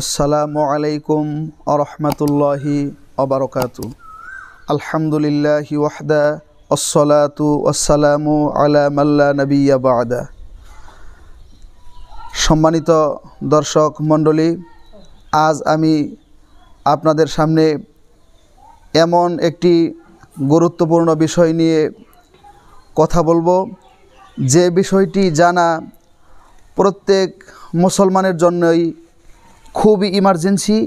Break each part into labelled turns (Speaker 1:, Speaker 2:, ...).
Speaker 1: আসসালামু আলাইকুম আরহামতুল্লাহি অবরকাতু আলহামদুলিল্লাহ ওয়াহদা আসসালাতু আসসালামু আলা মাল্লা নবিয়া বাদা সম্মানিত দর্শক মণ্ডলী আজ আমি আপনাদের সামনে এমন একটি গুরুত্বপূর্ণ বিষয় নিয়ে কথা বলবো যে বিষয়টি জানা প্রত্যেক মুসলমানের জন্যই খুবই ইমার্জেন্সি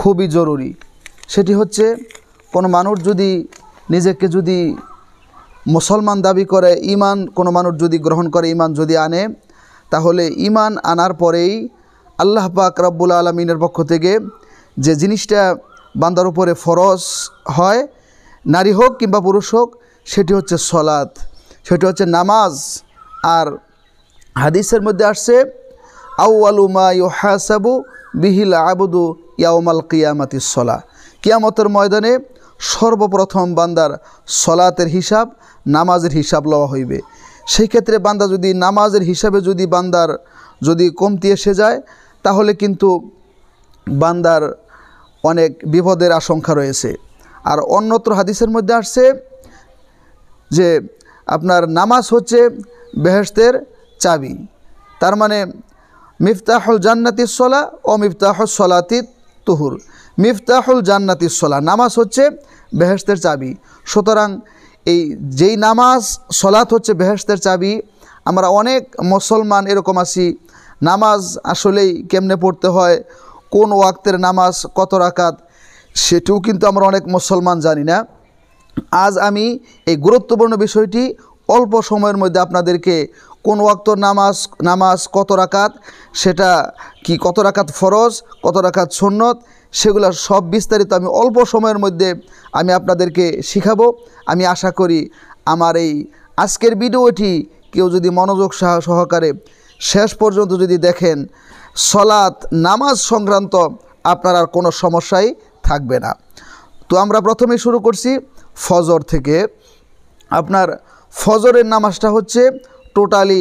Speaker 1: খুবই জরুরি সেটি হচ্ছে কোনো মানুষ যদি নিজেকে যদি মুসলমান দাবি করে ইমান কোনো মানুষ যদি গ্রহণ করে ইমান যদি আনে তাহলে ইমান আনার পরেই আল্লাহ পাক রব্বুল আলমিনের পক্ষ থেকে যে জিনিসটা বান্দার উপরে ফরজ হয় নারী হোক কিংবা পুরুষ হোক সেটি হচ্ছে সলাৎ সেটি হচ্ছে নামাজ আর হাদিসের মধ্যে আসছে আউআলুমা ইউহাসাবু বিহিল আবুদু ইয়াউমাল কিয়ামাতি সলা কিয়ামতের ময়দানে সর্বপ্রথম বান্দার সলাতের হিসাব নামাজের হিসাব লওয়া হইবে সেই ক্ষেত্রে বান্দা যদি নামাজের হিসাবে যদি বান্দার যদি কমতি এসে যায় তাহলে কিন্তু বান্দার অনেক বিপদের আশঙ্কা রয়েছে আর অন্যত্র হাদিসের মধ্যে আসছে যে আপনার নামাজ হচ্ছে বেহস্তের চাবি তার মানে মিফতাহুল জান্নাতিস সোলা ও মিফতাহুল সলাতি তুহুর মিফতাহুল জান্নাতিস সলা নামাজ হচ্ছে বেহেস্তের চাবি সুতরাং এই যেই নামাজ সলাত হচ্ছে বেহেস্তের চাবি আমরা অনেক মুসলমান এরকম আছি নামাজ আসলেই কেমনে পড়তে হয় কোন ওয়াক্তের নামাজ কত রাকাত সেটিও কিন্তু আমরা অনেক মুসলমান জানি না আজ আমি এই গুরুত্বপূর্ণ বিষয়টি অল্প সময়ের মধ্যে আপনাদেরকে কোন ওয়াক্ত নামাজ নামাজ কত রাকাত সেটা কি কত রাকাত ফরজ কত রাকাত সন্ন্যত সেগুলো সব বিস্তারিত আমি অল্প সময়ের মধ্যে আমি আপনাদেরকে শিখাবো আমি আশা করি আমার এই আজকের ভিডিওটি কেউ যদি মনোযোগ সহকারে শেষ পর্যন্ত যদি দেখেন সলাৎ নামাজ সংক্রান্ত আপনার আর কোনো সমস্যাই থাকবে না তো আমরা প্রথমে শুরু করছি ফজর থেকে আপনার ফজরের নামাজটা হচ্ছে টোটালি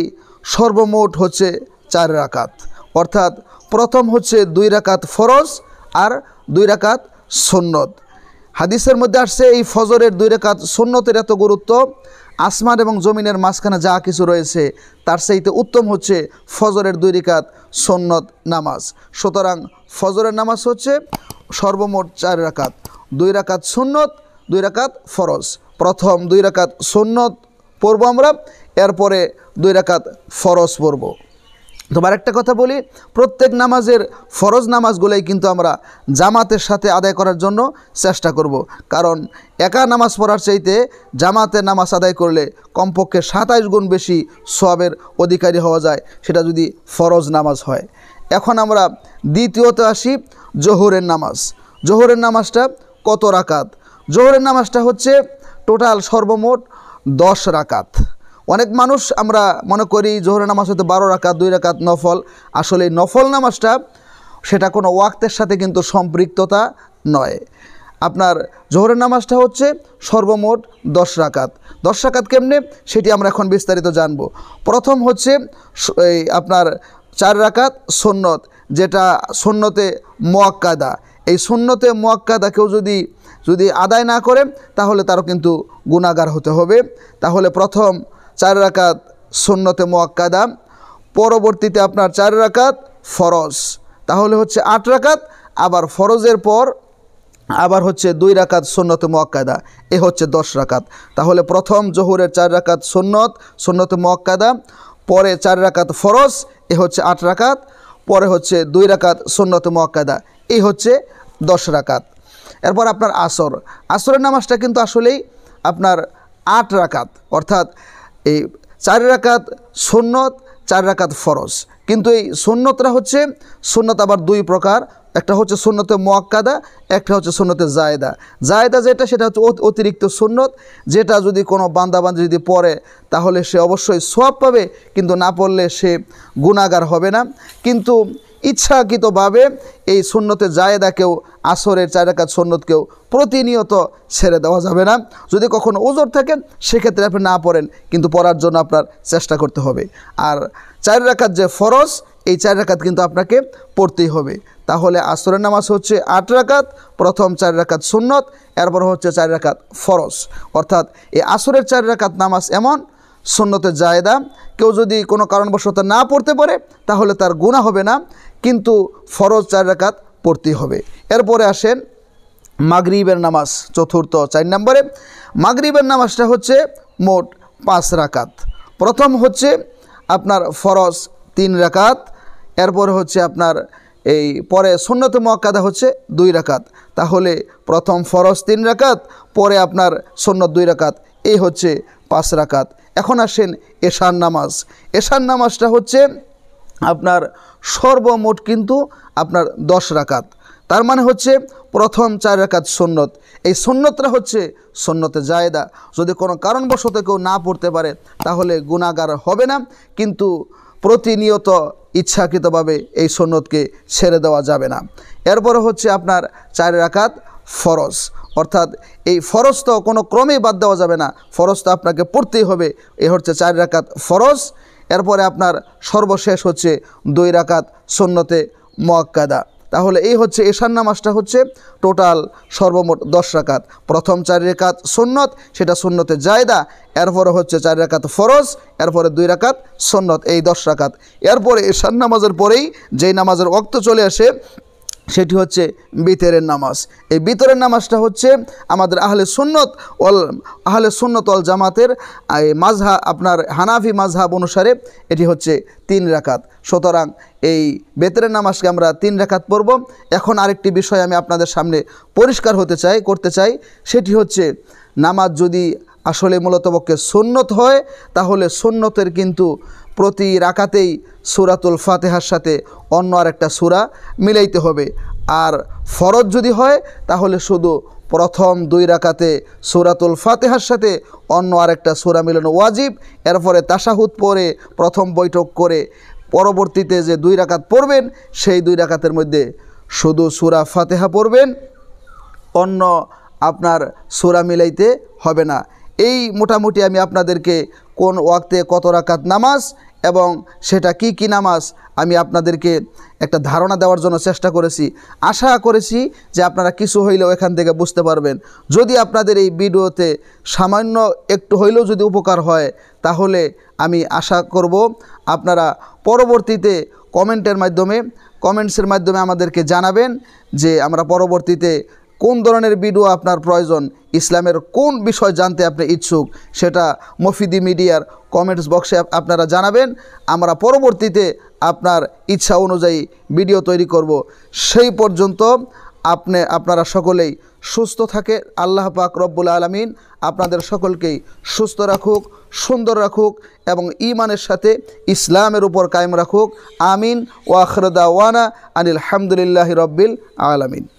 Speaker 1: সর্বমোট হচ্ছে চার রাকাত অর্থাৎ প্রথম হচ্ছে দুই রাকাত ফরজ আর দুই রাকাত সন্নত হাদিসের মধ্যে আসছে এই ফজরের দুই রেখাত সন্ন্যতের এত গুরুত্ব আসমান এবং জমিনের মাঝখানে যা কিছু রয়েছে তার সেইতে উত্তম হচ্ছে ফজরের দুই রেখাত সন্ন্যত নামাজ সুতরাং ফজরের নামাজ হচ্ছে সর্বমোট চার রাকাত দুই রাকাত সন্ন্যত দুই রাকাত ফরজ প্রথম দুই রাকাত সন্ন্যত পড়বো আমরা এরপরে দুই রাকাত ফরজ পড়বো তোমার একটা কথা বলি প্রত্যেক নামাজের ফরজ নামাজগুলোই কিন্তু আমরা জামাতের সাথে আদায় করার জন্য চেষ্টা করব। কারণ একা নামাজ পড়ার চাইতে জামাতের নামাজ আদায় করলে কমপক্ষে সাতাইশ গুণ বেশি সবের অধিকারী হওয়া যায় সেটা যদি ফরজ নামাজ হয় এখন আমরা দ্বিতীয়ত আসি জোহরের নামাজ জোহরের নামাজটা কত রাকাত জোহরের নামাজটা হচ্ছে টোটাল সর্বমোট দশ রাকাত অনেক মানুষ আমরা মনে করি জোহরের নামাজ হয়তো বারো রাকাত দুই রাকাত নফল আসলে নফল নামাজটা সেটা কোনো ওয়াক্তের সাথে কিন্তু সম্পৃক্ততা নয় আপনার জোহরের নামাজটা হচ্ছে সর্বমোট দশ রাকাত দশ রাকাত কেমনে সেটি আমরা এখন বিস্তারিত জানব প্রথম হচ্ছে এই আপনার চার রাকাত সন্নত যেটা সন্নতে মোয়াক্কাদা এই সন্নতে মোয়াক্কাদা কেউ যদি যদি আদায় না করে তাহলে তারও কিন্তু গুণাগার হতে হবে তাহলে প্রথম চার রাকাত সুন্নতে মোয়াক্কাদা পরবর্তীতে আপনার চার রাকাত ফরজ তাহলে হচ্ছে আট রাকাত আবার ফরজের পর আবার হচ্ছে দুই রাকাত সন্ন্যত মোয়াক্কাদা এ হচ্ছে দশ রাকাত তাহলে প্রথম জহুরের চার রাকাত সন্নত সন্ন্যত মোয়াক্কাদা পরে চার রাকাত ফরজ এ হচ্ছে আট রাকাত পরে হচ্ছে দুই রাকাত সন্ন্যত মোয়াক্কাদা এই হচ্ছে দশ রাকাত এরপর আপনার আসর আসরের নামাজটা কিন্তু আসলেই আপনার আট রাকাত অর্থাৎ এই চার রাকাত সন্ন্যত চার রাকাত ফরজ কিন্তু এই সন্ন্যতরা হচ্ছে সন্ন্যত আবার দুই প্রকার একটা হচ্ছে সন্ন্যতে মোয়াক্কাদা একটা হচ্ছে সন্ন্যতে জায়দা জায়দা যেটা সেটা হচ্ছে অতিরিক্ত সন্ন্যত যেটা যদি কোনো বান্দাবান্দি যদি পড়ে তাহলে সে অবশ্যই সব পাবে কিন্তু না পড়লে সে গুণাগার হবে না কিন্তু ইচ্ছাকৃতভাবে এই সুন্নতে জায়দাকেও আসরের চারাকাত সন্ন্যতকেও প্রতিনিয়ত ছেড়ে দেওয়া যাবে না যদি কখনো ওজোর থাকেন সেক্ষেত্রে আপনি না পড়েন কিন্তু পড়ার জন্য আপনার চেষ্টা করতে হবে আর চার রাখাত যে ফরজ এই চার রাখাত কিন্তু আপনাকে পড়তেই হবে তাহলে আসরের নামাজ হচ্ছে আট রাখাত প্রথম চার রাখাত সুন্নত এরপর হচ্ছে চার রাখাত ফরজ অর্থাৎ এই আসরের চার রাখাত নামাজ এমন সুন্নতে জায়দা কেউ যদি কোনো কারণবশত না পড়তে পারে তাহলে তার গুণা হবে না কিন্তু ফরজ চার রাকাত পড়তে হবে এরপরে আসেন মাগরিবের নামাজ চতুর্থ চার নম্বরে মাগরিবের নামাজটা হচ্ছে মোট পাঁচ রাকাত প্রথম হচ্ছে আপনার ফরজ তিন রাকাত এরপরে হচ্ছে আপনার এই পরে সুন্নত মক্কাদা হচ্ছে দুই রাকাত তাহলে প্রথম ফরজ তিন রাকাত পরে আপনার সুন্নত দুই রাকাত এই হচ্ছে পাঁচ রাকাত এখন আসেন এশার নামাজ এশার নামাজটা হচ্ছে আপনার সর্বমোট কিন্তু আপনার দশ রাকাত তার মানে হচ্ছে প্রথম চার রাকাত সন্ন্যত এই সন্ন্যতটা হচ্ছে সন্ন্যতে জায়দা যদি কোনো কারণবশত কেউ না পড়তে পারে তাহলে গুণাগার হবে না কিন্তু প্রতিনিয়ত ইচ্ছাকৃতভাবে এই সন্ন্যতকে ছেড়ে দেওয়া যাবে না এরপরে হচ্ছে আপনার চার রাকাত ফরজ অর্থাৎ এই ফরজ তো কোনো ক্রমেই বাদ দেওয়া যাবে না ফরজ তো আপনাকে পড়তেই হবে এ হচ্ছে চার রাকাত ফরজ এরপরে আপনার সর্বশেষ হচ্ছে দুই রাকাত সন্নতে মোয়াক্কাদা তাহলে এই হচ্ছে এশার নামাজটা হচ্ছে টোটাল সর্বমোট দশ রাকাত প্রথম চার রেখাত সুন্নত সেটা সুন্নতে জায়দা এরপরে হচ্ছে চার রাকাত ফরজ এরপরে দুই রাকাত সুন্নত এই দশ রাকাত এরপরে এশার নামাজের পরেই যেই নামাজের অক্ত চলে আসে সেটি হচ্ছে বিতরের নামাজ এই বিতরের নামাজটা হচ্ছে আমাদের আহলে সুন্নত অল আহলে সুন্নত অল জামাতের মাঝহা আপনার হানাফি মাঝহাব অনুসারে এটি হচ্ছে তিন রাখাত সুতরাং এই বেতরের নামাজকে আমরা তিন রাখাত পড়ব এখন আরেকটি বিষয় আমি আপনাদের সামনে পরিষ্কার হতে চাই করতে চাই সেটি হচ্ছে নামাজ যদি আসলে মূলত পক্ষে সুন্নত হয় তাহলে সুন্নতের কিন্তু প্রতি রাকাতেই সুরাতুল ফাতেহার সাথে অন্য আরেকটা সুরা মিলাইতে হবে আর ফরজ যদি হয় তাহলে শুধু প্রথম দুই রাকাতে সুরাতুল ফাতেহার সাথে অন্য আরেকটা সুরা মিলানো ওয়াজিব এরপরে তাসাহুদ পরে প্রথম বৈঠক করে পরবর্তীতে যে দুই রাকাত পড়বেন সেই দুই রাকাতের মধ্যে শুধু সুরা ফাতেহা পড়বেন অন্য আপনার সুরা মিলাইতে হবে না এই মোটামুটি আমি আপনাদেরকে কোন ওয়াক্তে কত রাকাত নামাজ এবং সেটা কি কি নামাজ আমি আপনাদেরকে একটা ধারণা দেওয়ার জন্য চেষ্টা করেছি আশা করেছি যে আপনারা কিছু হইলেও এখান থেকে বুঝতে পারবেন যদি আপনাদের এই ভিডিওতে সামান্য একটু হইলেও যদি উপকার হয় তাহলে আমি আশা করব আপনারা পরবর্তীতে কমেন্টের মাধ্যমে কমেন্টসের মাধ্যমে আমাদেরকে জানাবেন যে আমরা পরবর্তীতে কোন ধরনের ভিডিও আপনার প্রয়োজন ইসলামের কোন বিষয় জানতে আপনি ইচ্ছুক সেটা মফিদি মিডিয়ার কমেন্টস বক্সে আপনারা জানাবেন আমরা পরবর্তীতে আপনার ইচ্ছা অনুযায়ী ভিডিও তৈরি করব সেই পর্যন্ত আপনি আপনারা সকলেই সুস্থ থাকে আল্লাহ পাক রব্বুল আলমিন আপনাদের সকলকেই সুস্থ রাখুক সুন্দর রাখুক এবং ইমানের সাথে ইসলামের উপর কায়েম রাখুক আমিন ওয়াখরদা ওয়ানা আনিল হামদুলিল্লাহ রব্বিল আলমিন